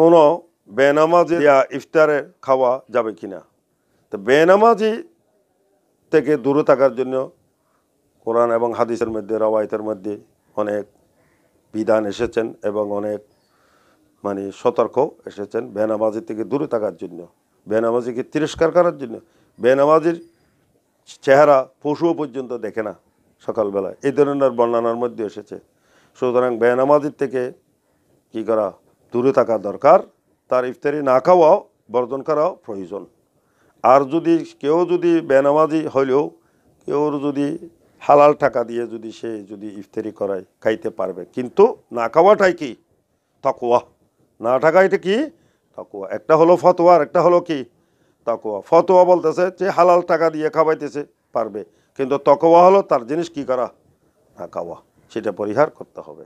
কোনো বেনামাজি ইফতারে খাওয়া যাবে কি না তো বেনামাজি থেকে দূরে থাকার জন্য কোরআন এবং হাদিসের মধ্যে রওয়ায়তের মধ্যে অনেক বিধান এসেছেন এবং অনেক মানে সতর্ক এসেছেন বেনামাজি থেকে দূরে থাকার জন্য বেনামাজিকে তিরস্কার করার জন্য বেনামাজির চেহারা পশুও পর্যন্ত দেখে না সকালবেলা এই ধরনের বর্ণনার মধ্যে এসেছে সুতরাং বেনামাজির থেকে কী করা দূরে থাকা দরকার তার ইফতারি না খাওয়াও বর্জন করাও প্রয়োজন আর যদি কেউ যদি বেনামাজি হলেও কেউ যদি হালাল টাকা দিয়ে যদি সে যদি ইফতারি করায় খাইতে পারবে কিন্তু না খাওয়াটাই কি তাকুয়া না থাকা এটা কি তাকুয়া একটা হলো ফতোয়া আর একটা হলো কি তাকুয়া ফতোয়া বলতেছে যে হালাল টাকা দিয়ে খাওয়াইতেছে পারবে কিন্তু তকোয়া হলো তার জিনিস কি করা না খাওয়া সেটা পরিহার করতে হবে